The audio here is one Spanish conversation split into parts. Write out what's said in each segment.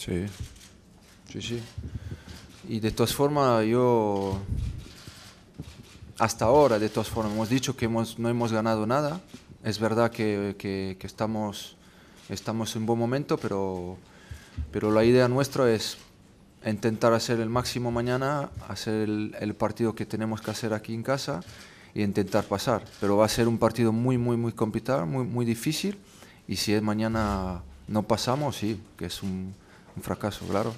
Sí, sí, sí. Y de todas formas, yo, hasta ahora, de todas formas, hemos dicho que no hemos ganado nada. Es verdad que, estamos, estamos en buen momento, pero, pero la idea nuestra es intentar hacer el máximo mañana, hacer el, partido que tenemos que hacer aquí en casa y intentar pasar. Pero va a ser un partido muy, muy, muy complicado, muy, muy difícil. Y si es mañana no pasamos, sí, que es un, un fracaso, claro.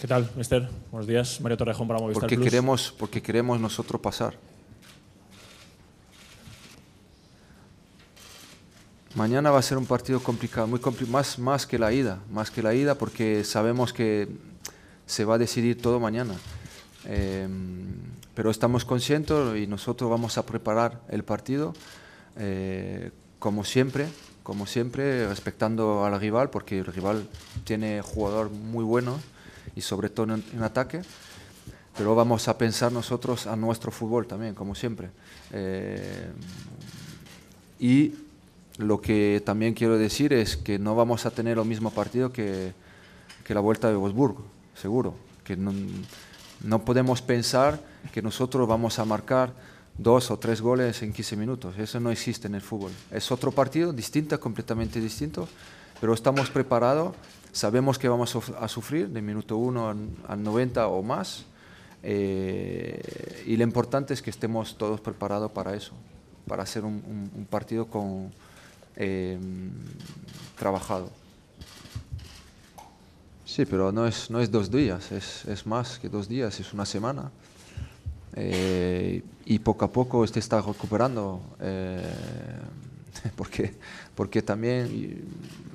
¿Qué tal, Mister? Buenos días. Mario Torrejón para Movistar porque Queremos, porque queremos nosotros pasar. Mañana va a ser un partido complicado, muy más, más que la ida, más que la ida, porque sabemos que se va a decidir todo mañana. Em, pero estamos conscientes y nosotros vamos a preparar el partido eh, como siempre, como siempre, respetando al rival, porque el rival tiene jugador muy bueno y sobre todo en, ataque. Pero vamos a pensar nosotros a nuestro fútbol también, como siempre. Eh, y lo que también quiero decir es que no vamos a tener lo mismo partido que, la vuelta de Wolfsburg, seguro. Que no, no podemos pensar que nosotros vamos a marcar dos o tres goles en 15 minutos. Eso no existe en el fútbol. Es otro partido, distinto, completamente distinto, pero estamos preparados, sabemos que vamos a sufrir de minuto 1 al 90 o más, eh, y lo importante es que estemos todos preparados para eso, para hacer un, partido con, eh, trabajado. Sí, pero no es, no es dos días, es, es más que dos días, es una semana. Eh, y poco a poco este está recuperando, eh, porque, porque también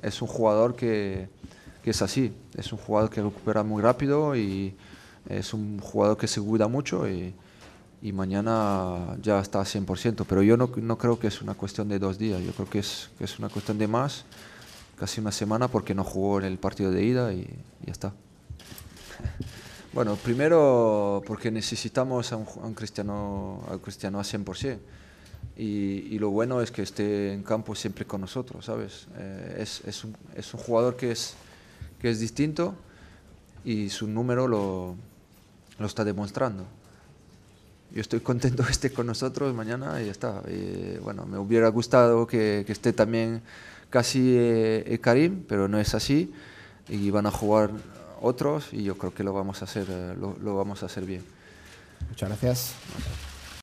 es un jugador que, es así, es un jugador que recupera muy rápido y es un jugador que se cuida mucho y, mañana ya está a 100%, pero yo no, no, creo que es una cuestión de dos días, yo creo que es, es una cuestión de más, casi una semana porque no jugó en el partido de ida y ya está. Bueno, primero porque necesitamos a un, cristiano, a cristiano a 100%. Y, y, lo bueno es que esté en campo siempre con nosotros, ¿sabes? Eh, es, un, jugador que es, que es distinto y su número lo, lo está demostrando. Yo estoy contento que esté con nosotros mañana y ya está. Eh, bueno, me hubiera gustado que, esté también casi eh, Karim, pero no es así. Y van a jugar otros y yo creo que lo vamos a hacer, eh, lo, vamos a hacer bien. Muchas gracias.